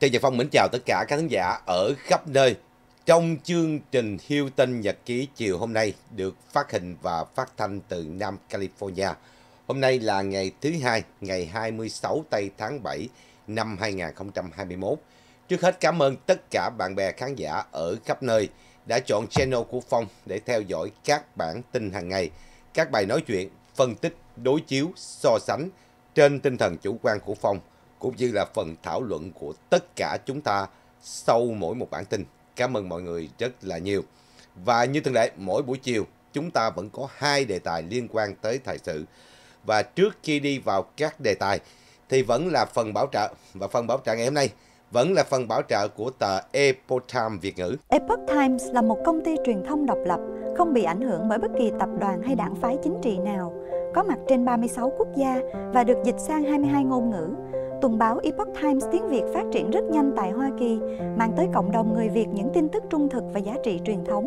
Trần Nhật Phong mến chào tất cả các khán giả ở khắp nơi. Trong chương trình Hilton Nhật ký chiều hôm nay được phát hình và phát thanh từ Nam California. Hôm nay là ngày thứ hai, ngày 26 tây tháng 7 năm 2021. Trước hết cảm ơn tất cả bạn bè khán giả ở khắp nơi đã chọn channel của Phong để theo dõi các bản tin hàng ngày, các bài nói chuyện, phân tích, đối chiếu, so sánh trên tinh thần chủ quan của Phong – cũng như là phần thảo luận của tất cả chúng ta sau mỗi một bản tin. Cảm ơn mọi người rất là nhiều. Và như thường lệ, mỗi buổi chiều chúng ta vẫn có hai đề tài liên quan tới thời sự. Và trước khi đi vào các đề tài thì vẫn là phần bảo trợ và phần bảo trợ ngày hôm nay vẫn là phần bảo trợ của tờ Epoch Times Việt ngữ. Epoch Times là một công ty truyền thông độc lập, không bị ảnh hưởng bởi bất kỳ tập đoàn hay đảng phái chính trị nào, có mặt trên 36 quốc gia và được dịch sang 22 ngôn ngữ, tuần báo Epoch Times tiếng Việt phát triển rất nhanh tại Hoa Kỳ, mang tới cộng đồng người Việt những tin tức trung thực và giá trị truyền thống.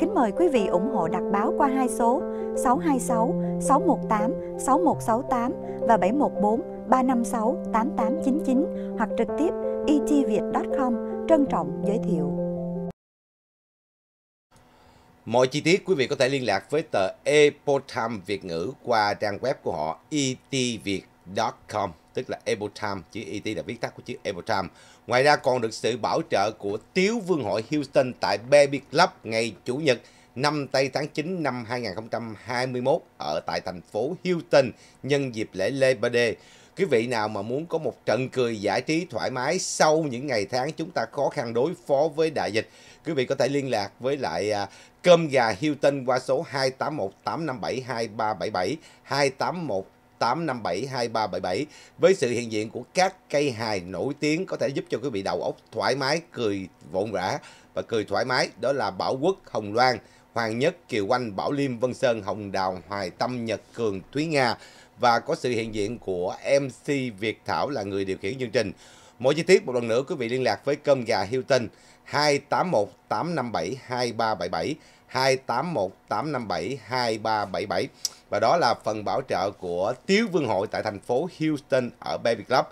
Kính mời quý vị ủng hộ đặt báo qua hai số 626 618 6168 và 714 356 8899 hoặc trực tiếp etviet.com trân trọng giới thiệu. Mọi chi tiết quý vị có thể liên lạc với tờ Epoch Times Việt ngữ qua trang web của họ etviet.com tức là Able chữ ET là viết tắt của chữ Able Ngoài ra còn được sự bảo trợ của Tiếu Vương hội Houston tại Baby Club ngày Chủ nhật 5 tây tháng 9 năm 2021 ở tại thành phố Houston nhân dịp lễ Lê Ba Đê. Quý vị nào mà muốn có một trận cười giải trí thoải mái sau những ngày tháng chúng ta khó khăn đối phó với đại dịch, quý vị có thể liên lạc với lại à, Cơm Gà Hilton qua số 281 857 2377 281 8572377 với sự hiện diện của các cây hài nổi tiếng có thể giúp cho quý vị đầu óc thoải mái, cười vộn rã và cười thoải mái. Đó là Bảo Quốc, Hồng Loan, Hoàng Nhất, Kiều Oanh, Bảo Liêm, Vân Sơn, Hồng Đào, Hoài Tâm, Nhật Cường, Thúy Nga và có sự hiện diện của MC Việt Thảo là người điều khiển chương trình. Mọi chi tiết một lần nữa quý vị liên lạc với cơm gà Hilton 281 857 2377 2818572377 và đó là phần bảo trợ của Tiếu Vương Hội tại thành phố Houston ở Baby Club.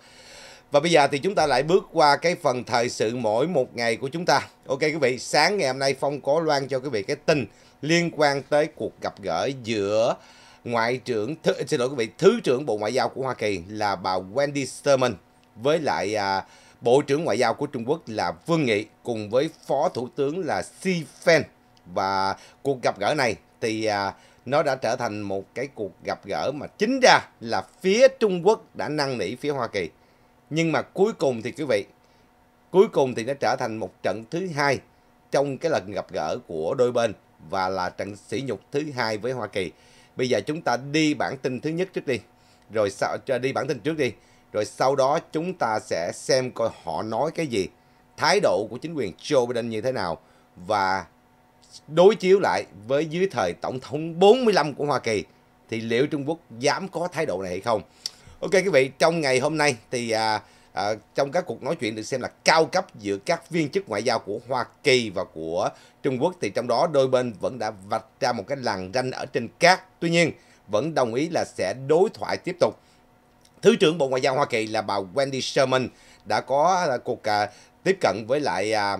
Và bây giờ thì chúng ta lại bước qua cái phần thời sự mỗi một ngày của chúng ta. Ok quý vị, sáng ngày hôm nay Phong có loan cho quý vị cái tin liên quan tới cuộc gặp gỡ giữa Ngoại trưởng, th, xin lỗi quý vị, Thứ trưởng Bộ Ngoại giao của Hoa Kỳ là bà Wendy Sherman với lại à, Bộ trưởng Ngoại giao của Trung Quốc là Vương Nghị cùng với Phó Thủ tướng là Xi Fan và cuộc gặp gỡ này thì à, nó đã trở thành một cái cuộc gặp gỡ mà chính ra là phía Trung Quốc đã năn nỉ phía Hoa Kỳ. Nhưng mà cuối cùng thì quý vị, cuối cùng thì nó trở thành một trận thứ hai trong cái lần gặp gỡ của đôi bên và là trận sỉ nhục thứ hai với Hoa Kỳ. Bây giờ chúng ta đi bản tin thứ nhất trước đi, rồi sau cho đi bản tin trước đi, rồi sau đó chúng ta sẽ xem coi họ nói cái gì, thái độ của chính quyền Joe Biden như thế nào và đối chiếu lại với dưới thời tổng thống 45 của Hoa Kỳ thì liệu Trung Quốc dám có thái độ này hay không? Ok quý vị, trong ngày hôm nay thì à, à, trong các cuộc nói chuyện được xem là cao cấp giữa các viên chức ngoại giao của Hoa Kỳ và của Trung Quốc thì trong đó đôi bên vẫn đã vạch ra một cái làn ranh ở trên cát. Tuy nhiên vẫn đồng ý là sẽ đối thoại tiếp tục. Thứ trưởng Bộ Ngoại giao Hoa Kỳ là bà Wendy Sherman đã có à, cuộc à, tiếp cận với lại à,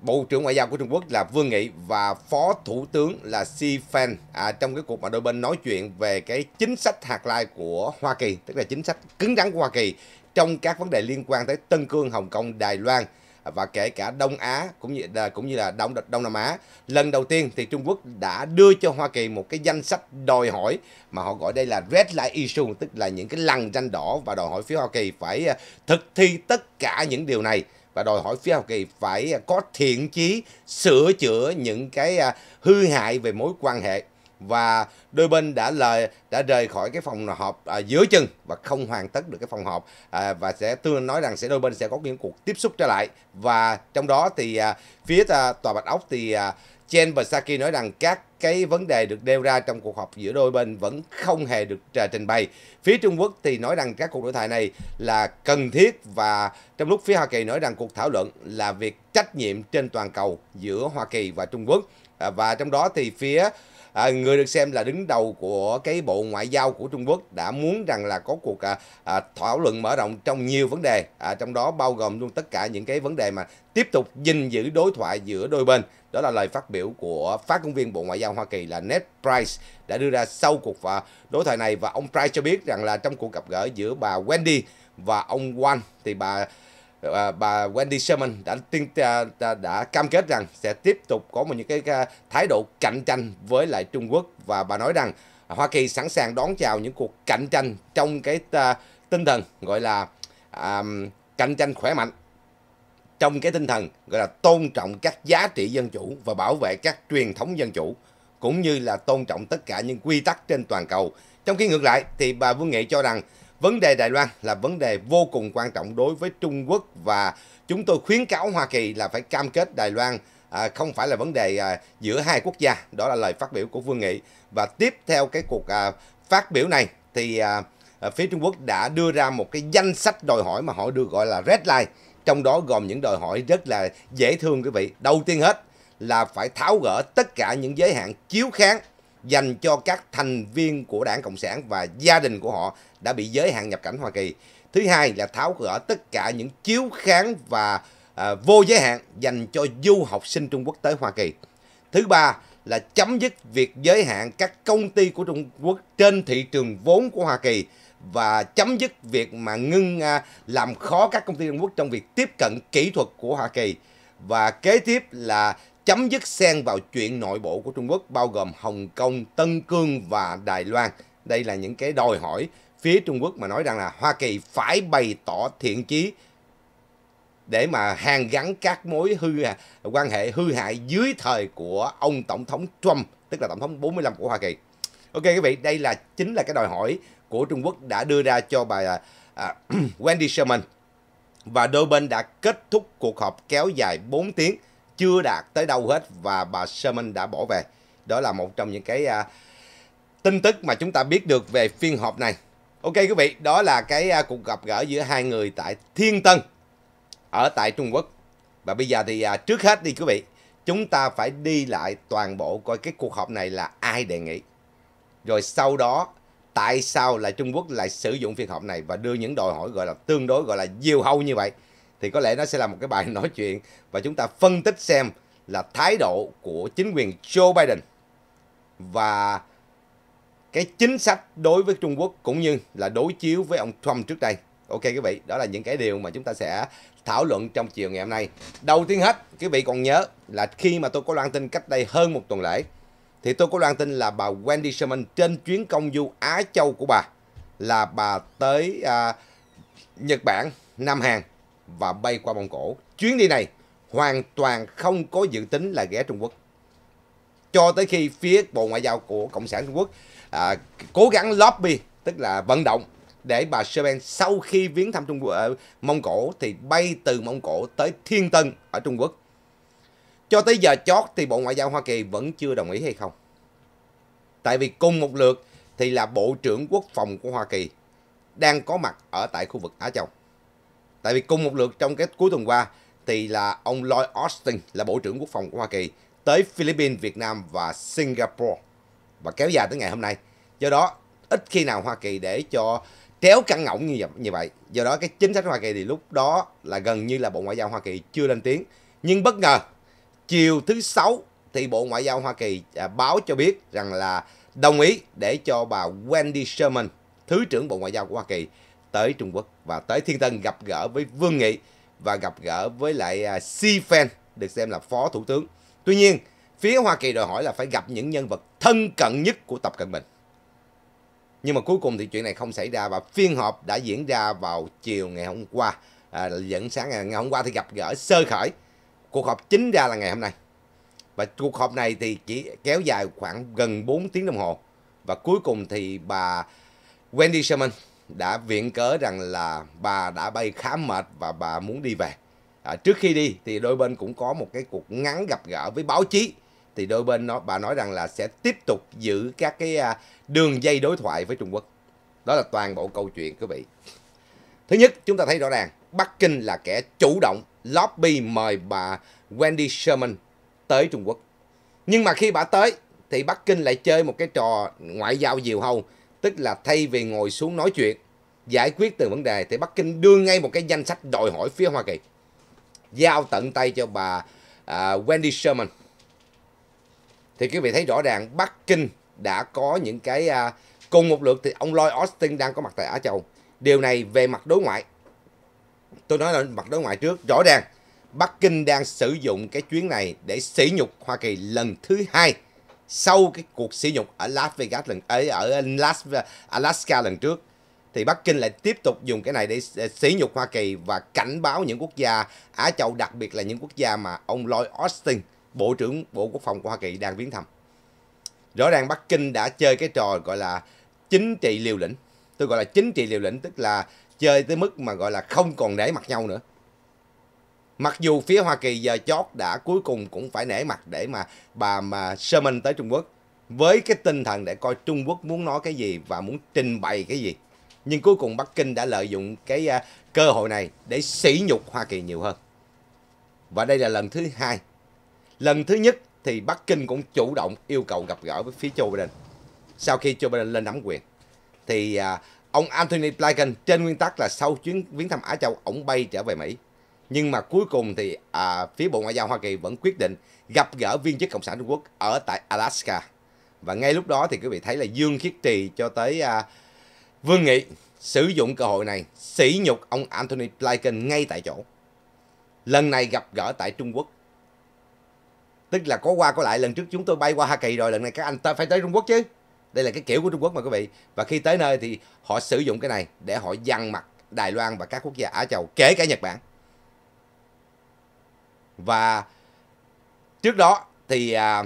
Bộ trưởng Ngoại giao của Trung Quốc là Vương Nghị và Phó Thủ tướng là Xi Fan à, trong cái cuộc mà đôi bên nói chuyện về cái chính sách hạt lai của Hoa Kỳ, tức là chính sách cứng rắn của Hoa Kỳ trong các vấn đề liên quan tới Tân Cương, Hồng Kông, Đài Loan và kể cả Đông Á cũng như cũng như là Đông Đông Nam Á. Lần đầu tiên thì Trung Quốc đã đưa cho Hoa Kỳ một cái danh sách đòi hỏi mà họ gọi đây là red line issue tức là những cái lằn ranh đỏ và đòi hỏi phía Hoa Kỳ phải à, thực thi tất cả những điều này và đòi hỏi phía Hoa Kỳ phải à, có thiện chí sửa chữa những cái à, hư hại về mối quan hệ và đôi bên đã lời đã rời khỏi cái phòng họp à, giữa chừng và không hoàn tất được cái phòng họp à, và sẽ tương nói rằng sẽ đôi bên sẽ có những cuộc tiếp xúc trở lại và trong đó thì à, phía à, tòa bạch ốc thì à, Chen Psaki nói rằng các cái vấn đề được nêu ra trong cuộc họp giữa đôi bên vẫn không hề được trình bày. Phía Trung Quốc thì nói rằng các cuộc đối thoại này là cần thiết và trong lúc phía Hoa Kỳ nói rằng cuộc thảo luận là việc trách nhiệm trên toàn cầu giữa Hoa Kỳ và Trung Quốc. À, và trong đó thì phía à, người được xem là đứng đầu của cái bộ ngoại giao của Trung Quốc đã muốn rằng là có cuộc à, à, thảo luận mở rộng trong nhiều vấn đề à, trong đó bao gồm luôn tất cả những cái vấn đề mà tiếp tục gìn giữ đối thoại giữa đôi bên đó là lời phát biểu của phát ngôn viên Bộ Ngoại giao Hoa Kỳ là Ned Price đã đưa ra sau cuộc và đối thoại này và ông Price cho biết rằng là trong cuộc gặp gỡ giữa bà Wendy và ông Wang thì bà và bà Wendy Sherman đã tiên đã, đã, cam kết rằng sẽ tiếp tục có một những cái thái độ cạnh tranh với lại Trung Quốc và bà nói rằng Hoa Kỳ sẵn sàng đón chào những cuộc cạnh tranh trong cái à, tinh thần gọi là um, cạnh tranh khỏe mạnh trong cái tinh thần gọi là tôn trọng các giá trị dân chủ và bảo vệ các truyền thống dân chủ cũng như là tôn trọng tất cả những quy tắc trên toàn cầu trong khi ngược lại thì bà Vương Nghị cho rằng Vấn đề Đài Loan là vấn đề vô cùng quan trọng đối với Trung Quốc và chúng tôi khuyến cáo Hoa Kỳ là phải cam kết Đài Loan à, không phải là vấn đề à, giữa hai quốc gia. Đó là lời phát biểu của Vương Nghị. Và tiếp theo cái cuộc à, phát biểu này thì à, à phía Trung Quốc đã đưa ra một cái danh sách đòi hỏi mà họ được gọi là red line. Trong đó gồm những đòi hỏi rất là dễ thương quý vị. Đầu tiên hết là phải tháo gỡ tất cả những giới hạn chiếu kháng dành cho các thành viên của đảng Cộng sản và gia đình của họ đã bị giới hạn nhập cảnh Hoa Kỳ. Thứ hai là tháo gỡ tất cả những chiếu kháng và à, vô giới hạn dành cho du học sinh Trung Quốc tới Hoa Kỳ. Thứ ba là chấm dứt việc giới hạn các công ty của Trung Quốc trên thị trường vốn của Hoa Kỳ và chấm dứt việc mà ngưng à, làm khó các công ty Trung Quốc trong việc tiếp cận kỹ thuật của Hoa Kỳ. Và kế tiếp là chấm dứt xen vào chuyện nội bộ của Trung Quốc bao gồm Hồng Kông, Tân Cương và Đài Loan. Đây là những cái đòi hỏi phía Trung Quốc mà nói rằng là Hoa Kỳ phải bày tỏ thiện chí để mà hàn gắn các mối hư à, quan hệ hư hại dưới thời của ông tổng thống Trump, tức là tổng thống 45 của Hoa Kỳ. Ok quý vị, đây là chính là cái đòi hỏi của Trung Quốc đã đưa ra cho bà à, à Wendy Sherman và đôi bên đã kết thúc cuộc họp kéo dài 4 tiếng chưa đạt tới đâu hết và bà Sherman đã bỏ về. Đó là một trong những cái uh, tin tức mà chúng ta biết được về phiên họp này. Ok quý vị, đó là cái uh, cuộc gặp gỡ giữa hai người tại Thiên Tân ở tại Trung Quốc. Và bây giờ thì uh, trước hết đi quý vị, chúng ta phải đi lại toàn bộ coi cái cuộc họp này là ai đề nghị. Rồi sau đó tại sao là Trung Quốc lại sử dụng phiên họp này và đưa những đòi hỏi gọi là tương đối gọi là diều hâu như vậy thì có lẽ nó sẽ là một cái bài nói chuyện và chúng ta phân tích xem là thái độ của chính quyền Joe Biden và cái chính sách đối với Trung Quốc cũng như là đối chiếu với ông Trump trước đây. Ok quý vị, đó là những cái điều mà chúng ta sẽ thảo luận trong chiều ngày hôm nay. Đầu tiên hết, quý vị còn nhớ là khi mà tôi có loan tin cách đây hơn một tuần lễ, thì tôi có loan tin là bà Wendy Sherman trên chuyến công du Á Châu của bà là bà tới à, Nhật Bản, Nam Hàn và bay qua Mông Cổ. Chuyến đi này hoàn toàn không có dự tính là ghé Trung Quốc. Cho tới khi phía Bộ Ngoại giao của Cộng sản Trung Quốc à, cố gắng lobby, tức là vận động để bà Sherman sau khi viếng thăm Trung Quốc ở Mông Cổ thì bay từ Mông Cổ tới Thiên Tân ở Trung Quốc. Cho tới giờ chót thì Bộ Ngoại giao Hoa Kỳ vẫn chưa đồng ý hay không? Tại vì cùng một lượt thì là Bộ trưởng Quốc phòng của Hoa Kỳ đang có mặt ở tại khu vực Á Châu. Tại vì cùng một lượt trong cái cuối tuần qua thì là ông Lloyd Austin là Bộ trưởng Quốc phòng của Hoa Kỳ tới Philippines, Việt Nam và Singapore và kéo dài tới ngày hôm nay. Do đó ít khi nào Hoa Kỳ để cho kéo căng ngỗng như vậy, như vậy. Do đó cái chính sách Hoa Kỳ thì lúc đó là gần như là Bộ Ngoại giao Hoa Kỳ chưa lên tiếng. Nhưng bất ngờ chiều thứ sáu thì Bộ Ngoại giao Hoa Kỳ à, báo cho biết rằng là đồng ý để cho bà Wendy Sherman, Thứ trưởng Bộ Ngoại giao của Hoa Kỳ tới Trung Quốc và tới Thiên Tân gặp gỡ với Vương Nghị và gặp gỡ với lại à, Xi Fan được xem là phó thủ tướng. Tuy nhiên, phía Hoa Kỳ đòi hỏi là phải gặp những nhân vật thân cận nhất của Tập Cận Bình. Nhưng mà cuối cùng thì chuyện này không xảy ra và phiên họp đã diễn ra vào chiều ngày hôm qua. À, dẫn sáng ngày, ngày hôm qua thì gặp gỡ sơ khởi. Cuộc họp chính ra là ngày hôm nay. Và cuộc họp này thì chỉ kéo dài khoảng gần 4 tiếng đồng hồ. Và cuối cùng thì bà Wendy Sherman đã viện cớ rằng là bà đã bay khá mệt và bà muốn đi về. À, trước khi đi thì đôi bên cũng có một cái cuộc ngắn gặp gỡ với báo chí thì đôi bên nó bà nói rằng là sẽ tiếp tục giữ các cái à, đường dây đối thoại với Trung Quốc. Đó là toàn bộ câu chuyện quý vị. Thứ nhất, chúng ta thấy rõ ràng Bắc Kinh là kẻ chủ động lobby mời bà Wendy Sherman tới Trung Quốc. Nhưng mà khi bà tới thì Bắc Kinh lại chơi một cái trò ngoại giao diều hâu tức là thay vì ngồi xuống nói chuyện, giải quyết từng vấn đề thì Bắc Kinh đưa ngay một cái danh sách đòi hỏi phía Hoa Kỳ. Giao tận tay cho bà uh, Wendy Sherman. Thì quý vị thấy rõ ràng Bắc Kinh đã có những cái uh, cùng một lượt thì ông Lloyd Austin đang có mặt tại Á Châu. Điều này về mặt đối ngoại. Tôi nói là mặt đối ngoại trước, rõ ràng Bắc Kinh đang sử dụng cái chuyến này để sỉ nhục Hoa Kỳ lần thứ hai sau cái cuộc sỉ nhục ở Las Vegas lần ấy ở Alaska lần trước thì Bắc Kinh lại tiếp tục dùng cái này để sỉ nhục Hoa Kỳ và cảnh báo những quốc gia Á Châu đặc biệt là những quốc gia mà ông Lloyd Austin, Bộ trưởng Bộ Quốc phòng của Hoa Kỳ đang viếng thăm. Rõ ràng Bắc Kinh đã chơi cái trò gọi là chính trị liều lĩnh. Tôi gọi là chính trị liều lĩnh tức là chơi tới mức mà gọi là không còn để mặt nhau nữa. Mặc dù phía Hoa Kỳ giờ chót đã cuối cùng cũng phải nể mặt để mà bà mà Sherman tới Trung Quốc với cái tinh thần để coi Trung Quốc muốn nói cái gì và muốn trình bày cái gì. Nhưng cuối cùng Bắc Kinh đã lợi dụng cái à, cơ hội này để sỉ nhục Hoa Kỳ nhiều hơn. Và đây là lần thứ hai. Lần thứ nhất thì Bắc Kinh cũng chủ động yêu cầu gặp gỡ với phía Joe Biden. Sau khi Joe Biden lên nắm quyền thì à, ông Anthony Blinken trên nguyên tắc là sau chuyến viếng thăm Á Châu ổng bay trở về Mỹ nhưng mà cuối cùng thì à, phía Bộ Ngoại giao Hoa Kỳ vẫn quyết định gặp gỡ viên chức Cộng sản Trung Quốc ở tại Alaska. Và ngay lúc đó thì quý vị thấy là Dương Khiết Trì cho tới à, Vương Nghị sử dụng cơ hội này sỉ nhục ông Anthony Blinken ngay tại chỗ. Lần này gặp gỡ tại Trung Quốc. Tức là có qua có lại lần trước chúng tôi bay qua Hoa Kỳ rồi lần này các anh ta phải tới Trung Quốc chứ. Đây là cái kiểu của Trung Quốc mà quý vị. Và khi tới nơi thì họ sử dụng cái này để họ dằn mặt Đài Loan và các quốc gia Á Châu kể cả Nhật Bản và trước đó thì à,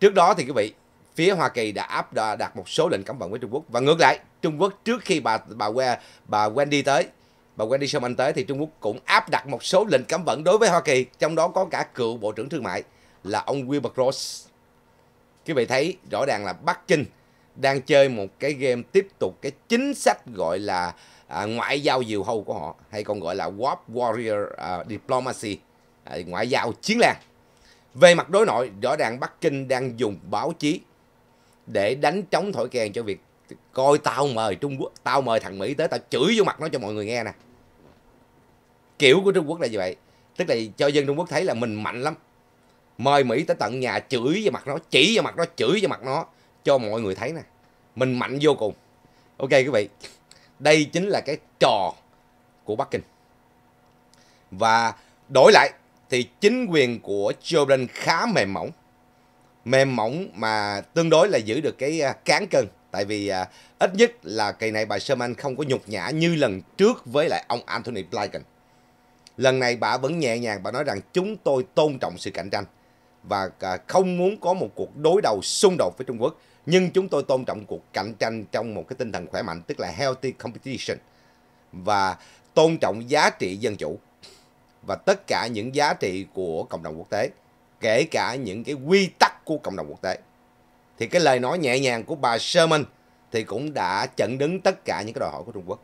trước đó thì quý vị phía Hoa Kỳ đã áp đặt một số lệnh cấm vận với Trung Quốc và ngược lại Trung Quốc trước khi bà bà que bà Wendy tới bà Wendy Sherman tới thì Trung Quốc cũng áp đặt một số lệnh cấm vận đối với Hoa Kỳ trong đó có cả cựu bộ trưởng thương mại là ông Wilbur Ross quý vị thấy rõ ràng là Bắc Kinh đang chơi một cái game tiếp tục cái chính sách gọi là à, ngoại giao diều hâu của họ hay còn gọi là Warp Warrior à, Diplomacy À, ngoại giao chiến lan. Về mặt đối nội, rõ ràng Bắc Kinh đang dùng báo chí để đánh trống thổi kèn cho việc coi tao mời Trung Quốc, tao mời thằng Mỹ tới tao chửi vô mặt nó cho mọi người nghe nè. Kiểu của Trung Quốc là như vậy, tức là cho dân Trung Quốc thấy là mình mạnh lắm. Mời Mỹ tới tận nhà chửi vô mặt nó, chỉ vô mặt nó, chửi vô mặt nó cho mọi người thấy nè. Mình mạnh vô cùng. Ok quý vị. Đây chính là cái trò của Bắc Kinh. Và đổi lại thì chính quyền của Jordan khá mềm mỏng. Mềm mỏng mà tương đối là giữ được cái à, cán cân. Tại vì à, ít nhất là kỳ này bà Sherman không có nhục nhã như lần trước với lại ông Anthony Blinken. Lần này bà vẫn nhẹ nhàng, bà nói rằng chúng tôi tôn trọng sự cạnh tranh và à, không muốn có một cuộc đối đầu xung đột với Trung Quốc. Nhưng chúng tôi tôn trọng cuộc cạnh tranh trong một cái tinh thần khỏe mạnh, tức là healthy competition. Và tôn trọng giá trị dân chủ và tất cả những giá trị của cộng đồng quốc tế, kể cả những cái quy tắc của cộng đồng quốc tế. Thì cái lời nói nhẹ nhàng của bà Sherman thì cũng đã chận đứng tất cả những cái đòi hỏi của Trung Quốc.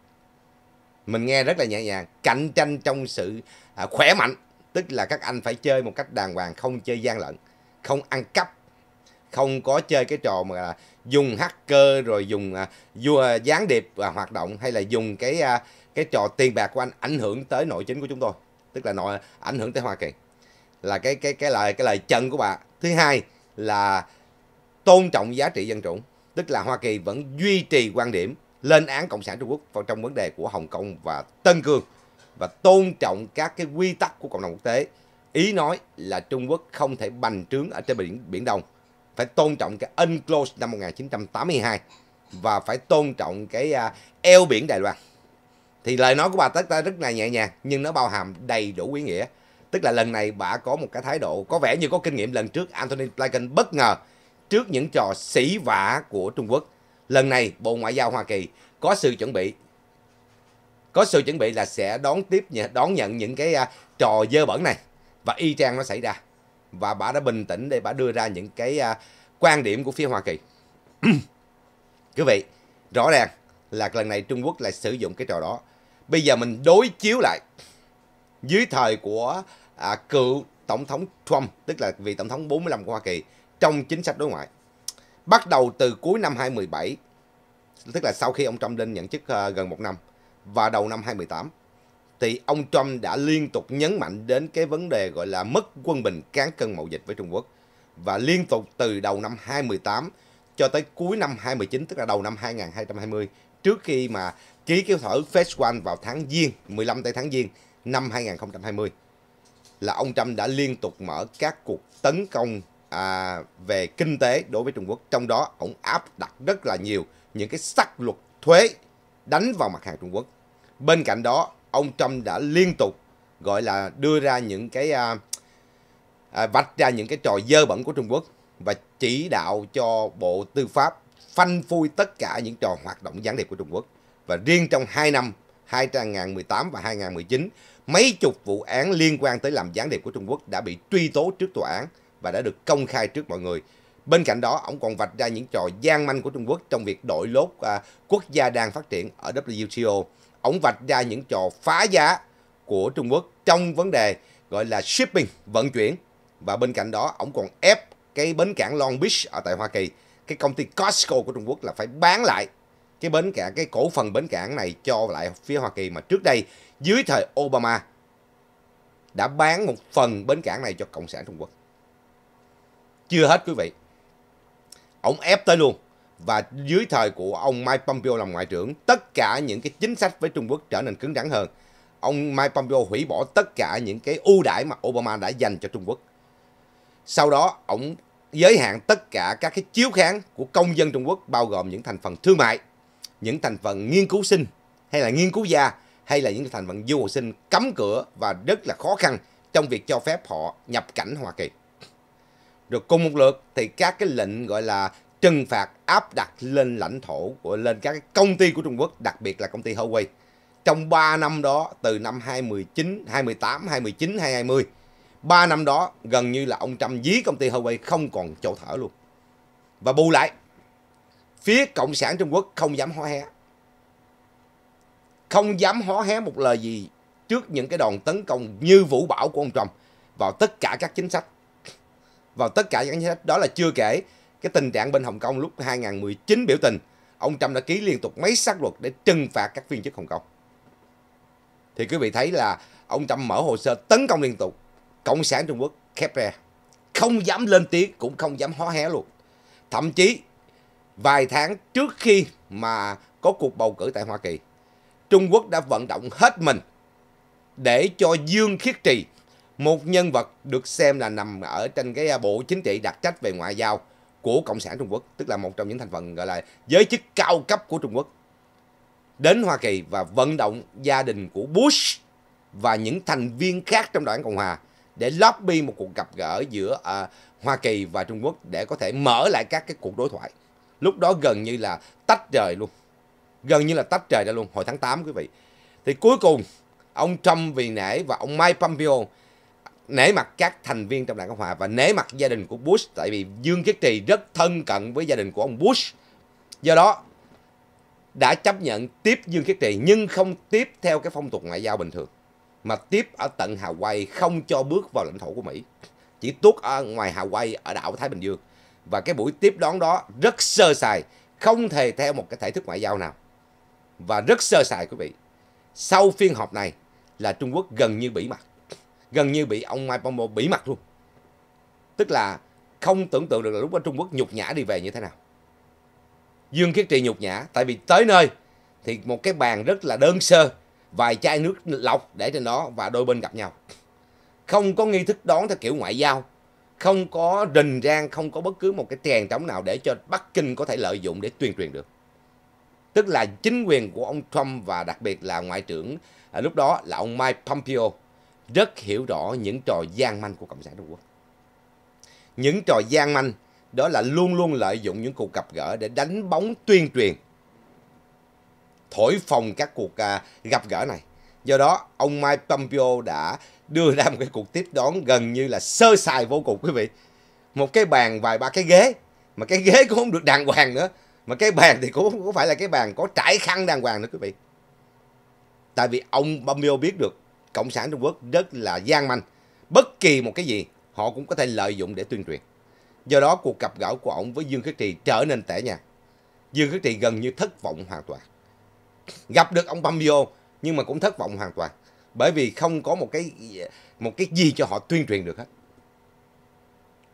Mình nghe rất là nhẹ nhàng, cạnh tranh trong sự à, khỏe mạnh, tức là các anh phải chơi một cách đàng hoàng, không chơi gian lận, không ăn cắp, không có chơi cái trò mà là dùng hacker rồi dùng à, vua à, gián điệp và hoạt động hay là dùng cái cái trò tiền bạc của anh ảnh hưởng tới nội chính của chúng tôi tức là nội ảnh hưởng tới Hoa Kỳ là cái cái cái lời cái lời chân của bà thứ hai là tôn trọng giá trị dân chủ tức là Hoa Kỳ vẫn duy trì quan điểm lên án cộng sản Trung Quốc vào trong vấn đề của Hồng Kông và Tân Cương và tôn trọng các cái quy tắc của cộng đồng quốc tế ý nói là Trung Quốc không thể bành trướng ở trên biển biển Đông phải tôn trọng cái UNCLOS năm 1982 và phải tôn trọng cái uh, eo biển Đài Loan thì lời nói của bà Tất ta rất là nhẹ nhàng nhưng nó bao hàm đầy đủ ý nghĩa. Tức là lần này bà có một cái thái độ có vẻ như có kinh nghiệm lần trước Anthony Blinken bất ngờ trước những trò sỉ vả của Trung Quốc. Lần này Bộ Ngoại giao Hoa Kỳ có sự chuẩn bị có sự chuẩn bị là sẽ đón tiếp đón nhận những cái à, trò dơ bẩn này và y chang nó xảy ra và bà đã bình tĩnh để bà đưa ra những cái à, quan điểm của phía Hoa Kỳ. Quý vị, rõ ràng là lần này Trung Quốc lại sử dụng cái trò đó Bây giờ mình đối chiếu lại dưới thời của à, cựu tổng thống Trump, tức là vị tổng thống 45 của Hoa Kỳ trong chính sách đối ngoại. Bắt đầu từ cuối năm 2017, tức là sau khi ông Trump lên nhận chức à, gần một năm và đầu năm 2018, thì ông Trump đã liên tục nhấn mạnh đến cái vấn đề gọi là mất quân bình cán cân mậu dịch với Trung Quốc. Và liên tục từ đầu năm 2018 cho tới cuối năm 2019, tức là đầu năm 2020, trước khi mà ký kéo thở Phase One vào tháng Giêng, 15 tây tháng Giêng năm 2020 là ông Trump đã liên tục mở các cuộc tấn công à, về kinh tế đối với Trung Quốc. Trong đó, ông áp đặt rất là nhiều những cái sắc luật thuế đánh vào mặt hàng Trung Quốc. Bên cạnh đó, ông Trump đã liên tục gọi là đưa ra những cái à, à, vạch ra những cái trò dơ bẩn của Trung Quốc và chỉ đạo cho Bộ Tư pháp phanh phui tất cả những trò hoạt động gián điệp của Trung Quốc. Và riêng trong 2 năm 2018 và 2019, mấy chục vụ án liên quan tới làm gián điệp của Trung Quốc đã bị truy tố trước tòa án và đã được công khai trước mọi người. Bên cạnh đó, ông còn vạch ra những trò gian manh của Trung Quốc trong việc đội lốt à, quốc gia đang phát triển ở WTO. Ông vạch ra những trò phá giá của Trung Quốc trong vấn đề gọi là shipping, vận chuyển. Và bên cạnh đó, ông còn ép cái bến cảng Long Beach ở tại Hoa Kỳ, cái công ty Costco của Trung Quốc là phải bán lại cái bến cảng cái cổ phần bến cảng này cho lại phía Hoa Kỳ mà trước đây dưới thời Obama đã bán một phần bến cảng này cho cộng sản Trung Quốc. Chưa hết quý vị. Ông ép tới luôn và dưới thời của ông Mike Pompeo làm ngoại trưởng, tất cả những cái chính sách với Trung Quốc trở nên cứng rắn hơn. Ông Mike Pompeo hủy bỏ tất cả những cái ưu đãi mà Obama đã dành cho Trung Quốc. Sau đó, ông giới hạn tất cả các cái chiếu kháng của công dân Trung Quốc bao gồm những thành phần thương mại những thành phần nghiên cứu sinh hay là nghiên cứu gia hay là những thành phần du học sinh cấm cửa và rất là khó khăn trong việc cho phép họ nhập cảnh Hoa Kỳ. Rồi cùng một lượt thì các cái lệnh gọi là trừng phạt áp đặt lên lãnh thổ của lên các công ty của Trung Quốc, đặc biệt là công ty Huawei. Trong 3 năm đó, từ năm 2019, 2018, 2019, 2020, 3 năm đó gần như là ông Trump dí công ty Huawei không còn chỗ thở luôn. Và bù lại, phía cộng sản trung quốc không dám hó hé không dám hó hé một lời gì trước những cái đòn tấn công như vũ bão của ông trump vào tất cả các chính sách vào tất cả những chính sách đó là chưa kể cái tình trạng bên hồng kông lúc 2019 biểu tình ông trump đã ký liên tục mấy xác luật để trừng phạt các viên chức hồng kông thì quý vị thấy là ông trump mở hồ sơ tấn công liên tục cộng sản trung quốc khép re không dám lên tiếng cũng không dám hó hé luôn thậm chí vài tháng trước khi mà có cuộc bầu cử tại Hoa Kỳ, Trung Quốc đã vận động hết mình để cho Dương Khiết Trì, một nhân vật được xem là nằm ở trên cái bộ chính trị đặc trách về ngoại giao của Cộng sản Trung Quốc, tức là một trong những thành phần gọi là giới chức cao cấp của Trung Quốc, đến Hoa Kỳ và vận động gia đình của Bush và những thành viên khác trong đảng Cộng Hòa để lobby một cuộc gặp gỡ giữa uh, Hoa Kỳ và Trung Quốc để có thể mở lại các cái cuộc đối thoại lúc đó gần như là tách trời luôn gần như là tách trời ra luôn hồi tháng 8 quý vị thì cuối cùng ông Trump vì nể và ông Mike Pompeo nể mặt các thành viên trong đảng Cộng hòa và nể mặt gia đình của Bush tại vì Dương Kiết Trì rất thân cận với gia đình của ông Bush do đó đã chấp nhận tiếp Dương Kiết Trì nhưng không tiếp theo cái phong tục ngoại giao bình thường mà tiếp ở tận Hawaii không cho bước vào lãnh thổ của Mỹ chỉ tuốt ở ngoài Hawaii ở đảo Thái Bình Dương và cái buổi tiếp đón đó rất sơ sài, không thể theo một cái thể thức ngoại giao nào. Và rất sơ sài quý vị. Sau phiên họp này là Trung Quốc gần như bị mặt. Gần như bị ông Mai Pombo bị mặt luôn. Tức là không tưởng tượng được là lúc đó Trung Quốc nhục nhã đi về như thế nào. Dương Kiết Trì nhục nhã tại vì tới nơi thì một cái bàn rất là đơn sơ, vài chai nước lọc để trên đó và đôi bên gặp nhau. Không có nghi thức đón theo kiểu ngoại giao không có rình rang không có bất cứ một cái tràn trống nào để cho Bắc Kinh có thể lợi dụng để tuyên truyền được tức là chính quyền của ông Trump và đặc biệt là ngoại trưởng à, lúc đó là ông Mike Pompeo rất hiểu rõ những trò gian manh của cộng sản Trung Quốc những trò gian manh đó là luôn luôn lợi dụng những cuộc gặp gỡ để đánh bóng tuyên truyền thổi phồng các cuộc à, gặp gỡ này do đó ông Mike Pompeo đã đưa ra một cái cuộc tiếp đón gần như là sơ sài vô cùng quý vị một cái bàn vài ba cái ghế mà cái ghế cũng không được đàng hoàng nữa mà cái bàn thì cũng không phải là cái bàn có trải khăn đàng hoàng nữa quý vị tại vì ông Pompeo biết được cộng sản Trung Quốc rất là gian manh bất kỳ một cái gì họ cũng có thể lợi dụng để tuyên truyền do đó cuộc gặp gỡ của ông với Dương Khắc Trì trở nên tệ nhạt Dương Khắc Trì gần như thất vọng hoàn toàn gặp được ông Pompeo nhưng mà cũng thất vọng hoàn toàn bởi vì không có một cái một cái gì cho họ tuyên truyền được hết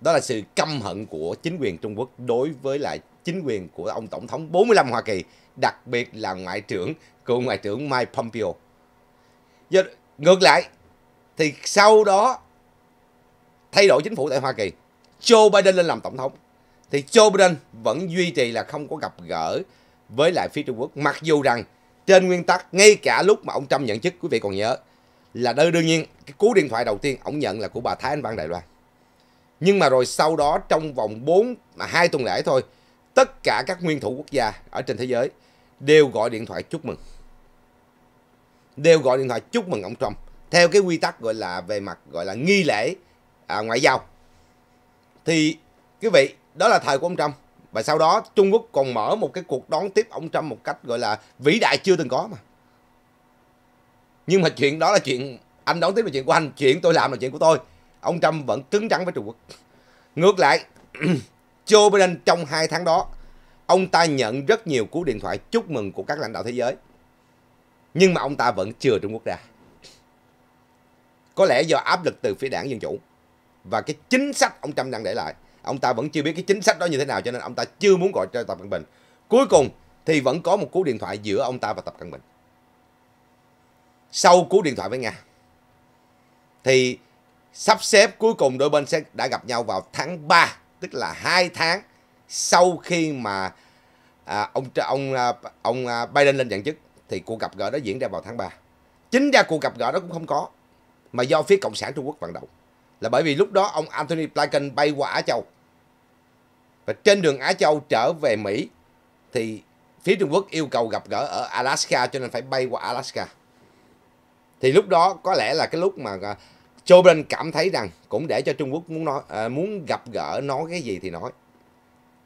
đó là sự căm hận của chính quyền Trung Quốc đối với lại chính quyền của ông tổng thống 45 Hoa Kỳ đặc biệt là ngoại trưởng cựu ngoại trưởng Mike Pompeo Giờ, ngược lại thì sau đó thay đổi chính phủ tại Hoa Kỳ Joe Biden lên làm tổng thống thì Joe Biden vẫn duy trì là không có gặp gỡ với lại phía Trung Quốc mặc dù rằng trên nguyên tắc ngay cả lúc mà ông Trump nhận chức quý vị còn nhớ là đương nhiên cái cú điện thoại đầu tiên ông nhận là của bà Thái Anh Văn Đài Loan. Nhưng mà rồi sau đó trong vòng 4 mà 2 tuần lễ thôi, tất cả các nguyên thủ quốc gia ở trên thế giới đều gọi điện thoại chúc mừng. Đều gọi điện thoại chúc mừng ông Trump theo cái quy tắc gọi là về mặt gọi là nghi lễ à, ngoại giao. Thì quý vị, đó là thời của ông Trump và sau đó Trung Quốc còn mở một cái cuộc đón tiếp ông Trump một cách gọi là vĩ đại chưa từng có mà nhưng mà chuyện đó là chuyện anh đón tiếp là chuyện của anh chuyện tôi làm là chuyện của tôi ông trump vẫn cứng rắn với trung quốc ngược lại joe biden trong hai tháng đó ông ta nhận rất nhiều cú điện thoại chúc mừng của các lãnh đạo thế giới nhưng mà ông ta vẫn chừa trung quốc ra có lẽ do áp lực từ phía đảng dân chủ và cái chính sách ông trump đang để lại ông ta vẫn chưa biết cái chính sách đó như thế nào cho nên ông ta chưa muốn gọi cho tập cận bình cuối cùng thì vẫn có một cú điện thoại giữa ông ta và tập cận bình sau cú điện thoại với Nga. Thì sắp xếp cuối cùng đôi bên sẽ đã gặp nhau vào tháng 3, tức là 2 tháng sau khi mà à, ông ông à, ông à, Biden lên nhận chức thì cuộc gặp gỡ đó diễn ra vào tháng 3. Chính ra cuộc gặp gỡ đó cũng không có mà do phía cộng sản Trung Quốc vận động là bởi vì lúc đó ông Anthony Blinken bay qua Á Châu và trên đường Á Châu trở về Mỹ thì phía Trung Quốc yêu cầu gặp gỡ ở Alaska cho nên phải bay qua Alaska thì lúc đó có lẽ là cái lúc mà Joe à, Biden cảm thấy rằng cũng để cho Trung Quốc muốn nói à, muốn gặp gỡ nói cái gì thì nói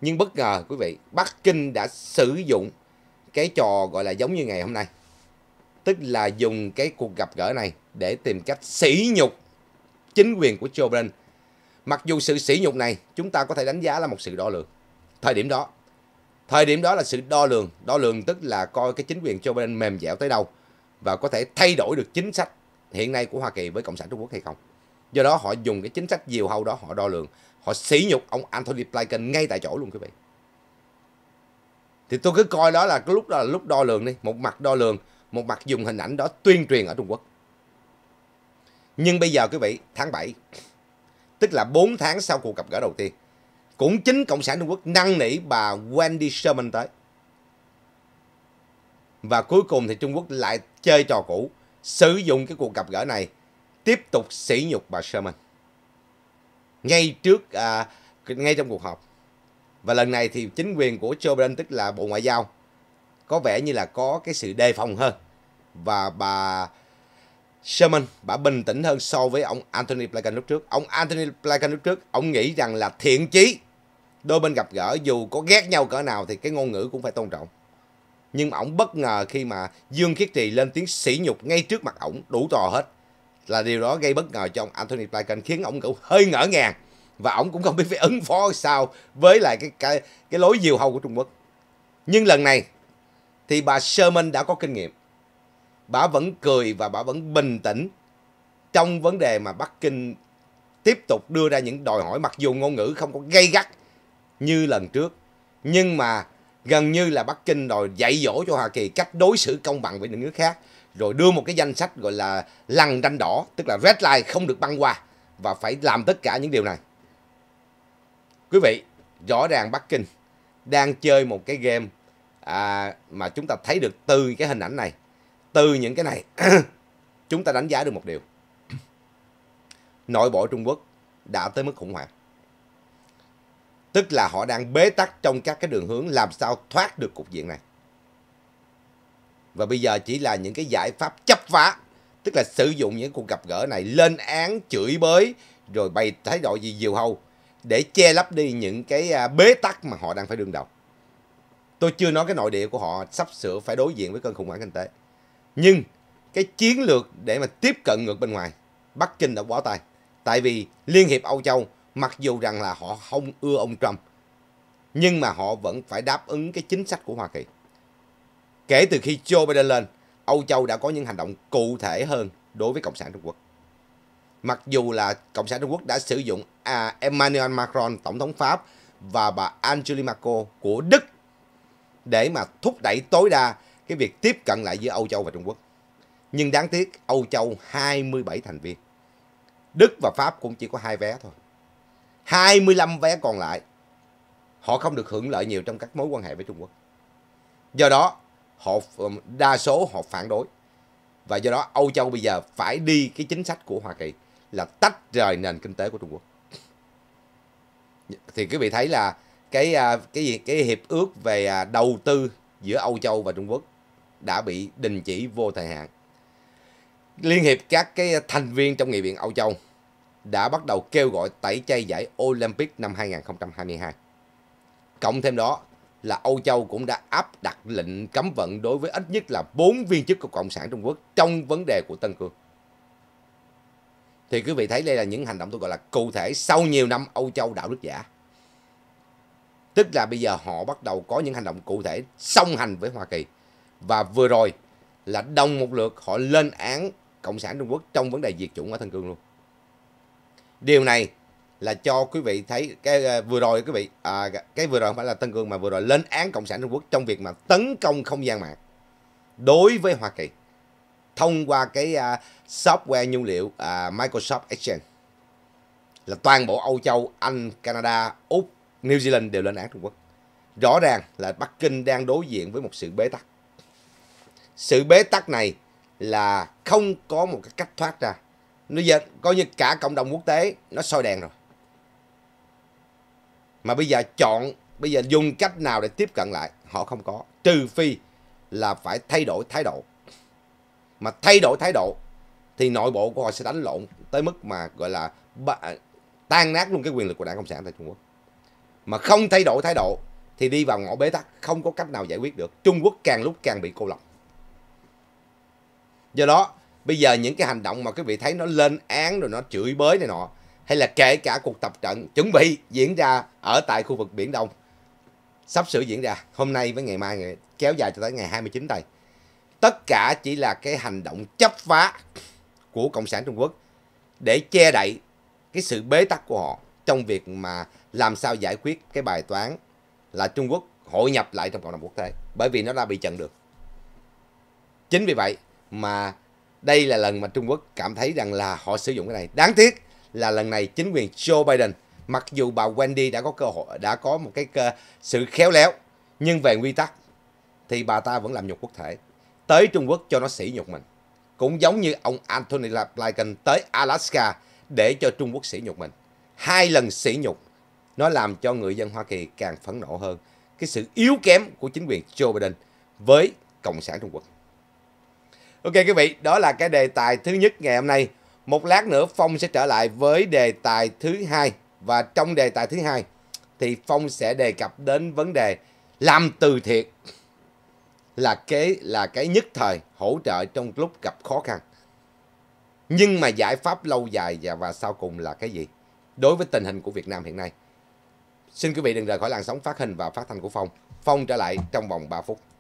nhưng bất ngờ quý vị Bắc Kinh đã sử dụng cái trò gọi là giống như ngày hôm nay tức là dùng cái cuộc gặp gỡ này để tìm cách sỉ nhục chính quyền của Joe Biden mặc dù sự sỉ nhục này chúng ta có thể đánh giá là một sự đo lường thời điểm đó thời điểm đó là sự đo lường đo lường tức là coi cái chính quyền Joe Biden mềm dẻo tới đâu và có thể thay đổi được chính sách hiện nay của Hoa Kỳ với Cộng sản Trung Quốc hay không. Do đó họ dùng cái chính sách diều hâu đó họ đo lường, họ sỉ nhục ông Anthony Blinken ngay tại chỗ luôn quý vị. Thì tôi cứ coi đó là cái lúc đó là lúc đo lường đi, một mặt đo lường, một mặt dùng hình ảnh đó tuyên truyền ở Trung Quốc. Nhưng bây giờ quý vị, tháng 7, tức là 4 tháng sau cuộc gặp gỡ đầu tiên, cũng chính Cộng sản Trung Quốc năn nỉ bà Wendy Sherman tới. Và cuối cùng thì Trung Quốc lại chơi trò cũ, sử dụng cái cuộc gặp gỡ này tiếp tục sỉ nhục bà Sherman. Ngay trước à, ngay trong cuộc họp. Và lần này thì chính quyền của Joe Biden tức là Bộ Ngoại giao có vẻ như là có cái sự đề phòng hơn và bà Sherman bà bình tĩnh hơn so với ông Anthony Blinken lúc trước. Ông Anthony Blinken lúc trước ông nghĩ rằng là thiện chí đôi bên gặp gỡ dù có ghét nhau cỡ nào thì cái ngôn ngữ cũng phải tôn trọng nhưng mà ổng bất ngờ khi mà Dương Khiết Trì lên tiếng sỉ nhục ngay trước mặt ổng đủ trò hết là điều đó gây bất ngờ cho ông Anthony Blinken khiến ổng cũng hơi ngỡ ngàng và ổng cũng không biết phải ứng phó sao với lại cái cái cái lối diều hâu của Trung Quốc nhưng lần này thì bà Sherman đã có kinh nghiệm bà vẫn cười và bà vẫn bình tĩnh trong vấn đề mà Bắc Kinh tiếp tục đưa ra những đòi hỏi mặc dù ngôn ngữ không có gây gắt như lần trước nhưng mà gần như là Bắc Kinh rồi dạy dỗ cho Hoa Kỳ cách đối xử công bằng với những nước khác rồi đưa một cái danh sách gọi là lằn ranh đỏ tức là red line không được băng qua và phải làm tất cả những điều này quý vị rõ ràng Bắc Kinh đang chơi một cái game à, mà chúng ta thấy được từ cái hình ảnh này từ những cái này chúng ta đánh giá được một điều nội bộ Trung Quốc đã tới mức khủng hoảng Tức là họ đang bế tắc trong các cái đường hướng làm sao thoát được cục diện này. Và bây giờ chỉ là những cái giải pháp chấp phá, tức là sử dụng những cuộc gặp gỡ này lên án, chửi bới, rồi bày thái độ gì diều hâu để che lấp đi những cái à, bế tắc mà họ đang phải đương đầu. Tôi chưa nói cái nội địa của họ sắp sửa phải đối diện với cơn khủng hoảng kinh tế. Nhưng cái chiến lược để mà tiếp cận ngược bên ngoài, Bắc Kinh đã bỏ tay. Tại vì Liên hiệp Âu Châu mặc dù rằng là họ không ưa ông Trump, nhưng mà họ vẫn phải đáp ứng cái chính sách của Hoa Kỳ. Kể từ khi Joe Biden lên, Âu Châu đã có những hành động cụ thể hơn đối với Cộng sản Trung Quốc. Mặc dù là Cộng sản Trung Quốc đã sử dụng à, Emmanuel Macron, Tổng thống Pháp và bà Angela Merkel của Đức để mà thúc đẩy tối đa cái việc tiếp cận lại giữa Âu Châu và Trung Quốc. Nhưng đáng tiếc Âu Châu 27 thành viên. Đức và Pháp cũng chỉ có hai vé thôi. 25 vé còn lại họ không được hưởng lợi nhiều trong các mối quan hệ với Trung Quốc. Do đó, họ đa số họ phản đối. Và do đó Âu Châu bây giờ phải đi cái chính sách của Hoa Kỳ là tách rời nền kinh tế của Trung Quốc. Thì quý vị thấy là cái à, cái gì cái hiệp ước về à, đầu tư giữa Âu Châu và Trung Quốc đã bị đình chỉ vô thời hạn. Liên hiệp các cái thành viên trong nghị viện Âu Châu đã bắt đầu kêu gọi tẩy chay giải Olympic năm 2022. Cộng thêm đó là Âu Châu cũng đã áp đặt lệnh cấm vận đối với ít nhất là 4 viên chức của Cộng sản Trung Quốc trong vấn đề của Tân Cương. Thì quý vị thấy đây là những hành động tôi gọi là cụ thể sau nhiều năm Âu Châu đạo đức giả. Tức là bây giờ họ bắt đầu có những hành động cụ thể song hành với Hoa Kỳ. Và vừa rồi là đồng một lượt họ lên án Cộng sản Trung Quốc trong vấn đề diệt chủng ở Tân Cương luôn điều này là cho quý vị thấy cái ờ, vừa rồi quý vị à, cái vừa rồi không phải là Tân Cương mà vừa rồi lên án cộng sản Trung Quốc trong việc mà tấn công không gian mạng đối với Hoa Kỳ thông qua cái à, software nhu liệu à, Microsoft Exchange là toàn bộ Âu Châu, Anh, Canada, Úc, New Zealand đều lên án Trung Quốc. Rõ ràng là Bắc Kinh đang đối diện với một sự bế tắc. Sự bế tắc này là không có một cái cách thoát ra nó giờ coi như cả cộng đồng quốc tế nó soi đèn rồi mà bây giờ chọn bây giờ dùng cách nào để tiếp cận lại họ không có trừ phi là phải thay đổi thái độ mà thay đổi thái độ thì nội bộ của họ sẽ đánh lộn tới mức mà gọi là tan nát luôn cái quyền lực của đảng cộng sản tại trung quốc mà không thay đổi thái độ thì đi vào ngõ bế tắc không có cách nào giải quyết được trung quốc càng lúc càng bị cô lập do đó bây giờ những cái hành động mà quý vị thấy nó lên án rồi nó chửi bới này nọ hay là kể cả cuộc tập trận chuẩn bị diễn ra ở tại khu vực biển Đông sắp sửa diễn ra hôm nay với ngày mai ngày, kéo dài cho tới ngày 29 đây tất cả chỉ là cái hành động chấp phá của cộng sản Trung Quốc để che đậy cái sự bế tắc của họ trong việc mà làm sao giải quyết cái bài toán là Trung Quốc hội nhập lại trong cộng đồng quốc tế bởi vì nó đã bị chặn được chính vì vậy mà đây là lần mà Trung Quốc cảm thấy rằng là họ sử dụng cái này. Đáng tiếc là lần này chính quyền Joe Biden mặc dù bà Wendy đã có cơ hội đã có một cái cơ, sự khéo léo nhưng về nguyên tắc thì bà ta vẫn làm nhục quốc thể tới Trung Quốc cho nó sỉ nhục mình cũng giống như ông Anthony Blinken tới Alaska để cho Trung Quốc sỉ nhục mình hai lần sỉ nhục nó làm cho người dân Hoa Kỳ càng phẫn nộ hơn cái sự yếu kém của chính quyền Joe Biden với Cộng sản Trung Quốc Ok quý vị, đó là cái đề tài thứ nhất ngày hôm nay. Một lát nữa Phong sẽ trở lại với đề tài thứ hai và trong đề tài thứ hai thì Phong sẽ đề cập đến vấn đề làm từ thiện là cái là cái nhất thời hỗ trợ trong lúc gặp khó khăn. Nhưng mà giải pháp lâu dài và và sau cùng là cái gì? Đối với tình hình của Việt Nam hiện nay. Xin quý vị đừng rời khỏi làn sóng phát hình và phát thanh của Phong. Phong trở lại trong vòng 3 phút.